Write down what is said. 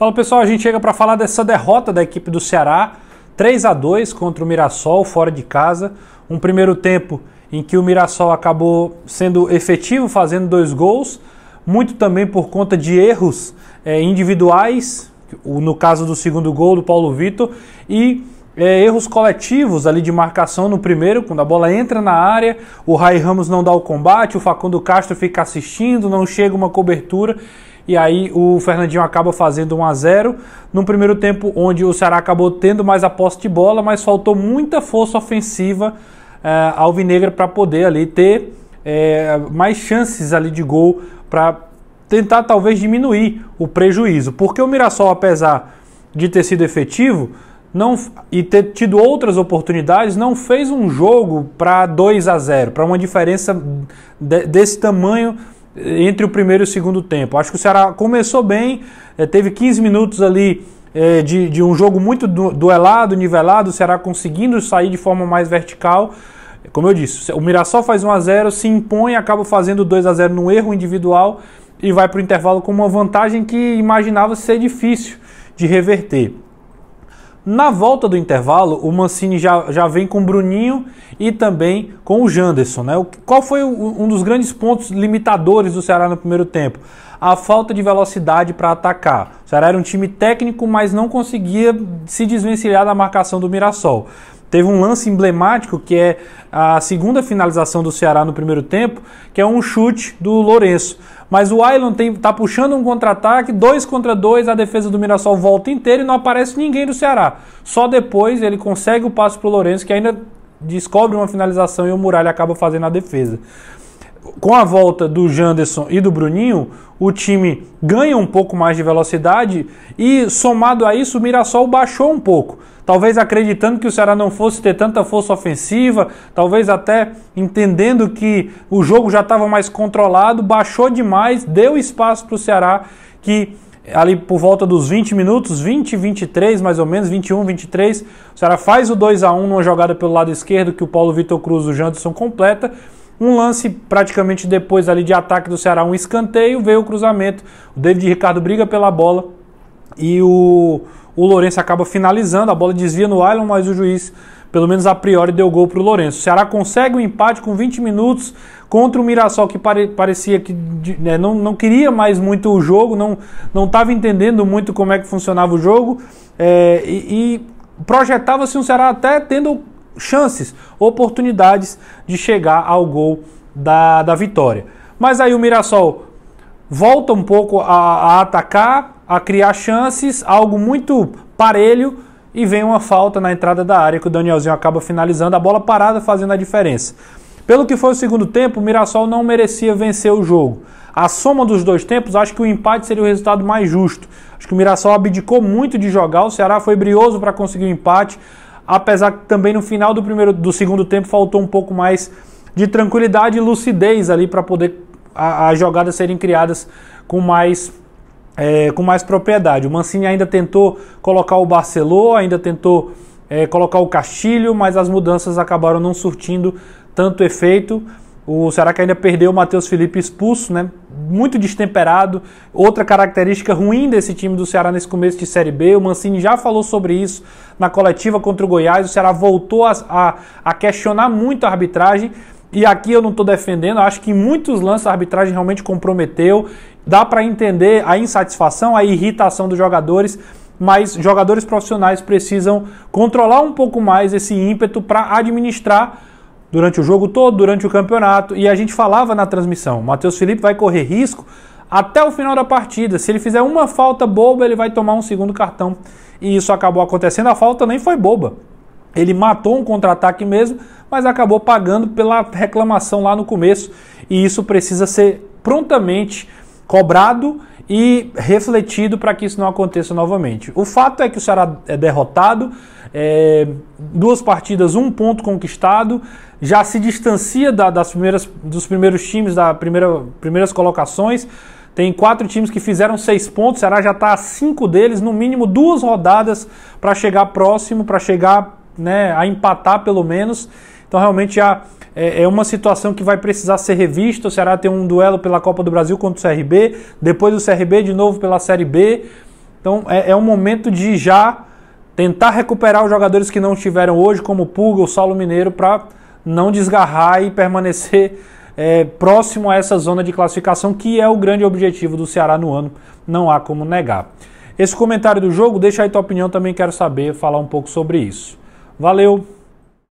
Fala pessoal, a gente chega para falar dessa derrota da equipe do Ceará, 3 a 2 contra o Mirassol fora de casa. Um primeiro tempo em que o Mirassol acabou sendo efetivo, fazendo dois gols, muito também por conta de erros é, individuais, no caso do segundo gol do Paulo Vitor, e é, erros coletivos ali de marcação no primeiro, quando a bola entra na área, o Rai Ramos não dá o combate, o Facundo Castro fica assistindo, não chega uma cobertura. E aí o Fernandinho acaba fazendo 1 a 0 num primeiro tempo onde o Ceará acabou tendo mais a posse de bola, mas faltou muita força ofensiva ao eh, alvinegra para poder ali ter eh, mais chances ali de gol para tentar talvez diminuir o prejuízo, porque o Mirassol apesar de ter sido efetivo, não, e ter tido outras oportunidades, não fez um jogo para 2 a 0, para uma diferença de, desse tamanho entre o primeiro e o segundo tempo. Acho que o Ceará começou bem, eh, teve 15 minutos ali eh, de, de, um jogo muito duelado, nivelado, o Ceará conseguindo sair de forma mais vertical. Como eu disse, o Mirassol faz 1 a 0 se impõe, acaba fazendo 2 a 0 num erro individual e vai para o intervalo com uma vantagem que imaginava ser difícil de reverter. Na volta do intervalo, o Mancini já, já vem com o Bruninho e também com o Janderson. Né? Qual foi um dos grandes pontos limitadores do Ceará no primeiro tempo? a falta de velocidade para atacar. O Ceará era um time técnico, mas não conseguia se desvencilhar da marcação do Mirassol. Teve um lance emblemático que é a segunda finalização do Ceará no primeiro tempo, que é um chute do Lourenço. Mas o Ailon está puxando um contra-ataque, dois contra dois, a defesa do Mirassol volta inteira e não aparece ninguém do Ceará. Só depois ele consegue o passo para o Lourenço, que ainda descobre uma finalização e o Muralha acaba fazendo a defesa com a volta do Janderson e do Bruninho, o time ganha um pouco mais de velocidade e, somado a isso, o Mirassol baixou um pouco. Talvez acreditando que o Ceará não fosse ter tanta força ofensiva, talvez até entendendo que o jogo já estava mais controlado, baixou demais, deu espaço para o Ceará que ali por volta dos 20 minutos, 20, 23 mais ou menos, 21, 23, o Ceará faz o 2 a 1 numa jogada pelo lado esquerdo que o Paulo Vitor Cruz, o Janderson completa um lance praticamente depois ali de ataque do Ceará, um escanteio, veio o cruzamento. O David Ricardo briga pela bola e o, o Lourenço acaba finalizando. A bola desvia no Island, mas o juiz, pelo menos a priori, deu gol para o Lourenço. O Ceará consegue o um empate com 20 minutos contra o Mirassol, que pare, parecia que né, não, não queria mais muito o jogo, não estava entendendo muito como é que funcionava o jogo. É, e, e projetava-se um Ceará até tendo chances, oportunidades de chegar ao gol da, da vitória. Mas aí o Mirassol volta um pouco a, a atacar, a criar chances, algo muito parelho e vem uma falta na entrada da área que o Danielzinho acaba finalizando, a bola parada fazendo a diferença. Pelo que foi o segundo tempo, o Mirassol não merecia vencer o jogo. A soma dos dois tempos, acho que o empate seria o resultado mais justo. Acho que o Mirassol abdicou muito de jogar, o Ceará foi brioso para conseguir o empate, apesar que também no final do primeiro do segundo tempo faltou um pouco mais de tranquilidade e lucidez ali para poder as jogadas serem criadas com mais é, com mais propriedade. O Mancini ainda tentou colocar o Barcelona, ainda tentou é, colocar o Castilho, mas as mudanças acabaram não surtindo tanto efeito. O será que ainda perdeu o Matheus Felipe expulso, né? muito destemperado. Outra característica ruim desse time do Ceará nesse começo de Série B, o Mancini já falou sobre isso na coletiva contra o Goiás. O Ceará voltou a, a, a questionar muito a arbitragem. E aqui eu não estou defendendo, acho que em muitos lances a arbitragem realmente comprometeu. Dá para entender a insatisfação, a irritação dos jogadores, mas jogadores profissionais precisam controlar um pouco mais esse ímpeto para administrar durante o jogo todo, durante o campeonato, e a gente falava na transmissão: o Matheus Felipe vai correr risco até o final da partida. Se ele fizer uma falta boba, ele vai tomar um segundo cartão. E isso acabou acontecendo. A falta nem foi boba. Ele matou um contra-ataque mesmo, mas acabou pagando pela reclamação lá no começo. E isso precisa ser prontamente cobrado e refletido para que isso não aconteça novamente. O fato é que o Ceará é derrotado. É, duas partidas, um ponto conquistado, já se distancia da, das primeiras, dos primeiros times, das primeira, primeiras colocações. Tem quatro times que fizeram seis pontos, será já está a cinco deles, no mínimo duas rodadas para chegar próximo, para chegar né, a empatar pelo menos. Então realmente já é, é, uma situação que vai precisar ser revista. O Ceará tem um duelo pela Copa do Brasil contra o CRB, depois o CRB de novo pela Série B. Então é, é um momento de já Tentar recuperar os jogadores que não estiveram hoje, como Puga, Pulga, o Saulo Mineiro, para não desgarrar e permanecer é, próximo a essa zona de classificação, que é o grande objetivo do Ceará no ano, não há como negar. Esse comentário do jogo, deixa aí tua opinião, também quero saber, falar um pouco sobre isso. Valeu!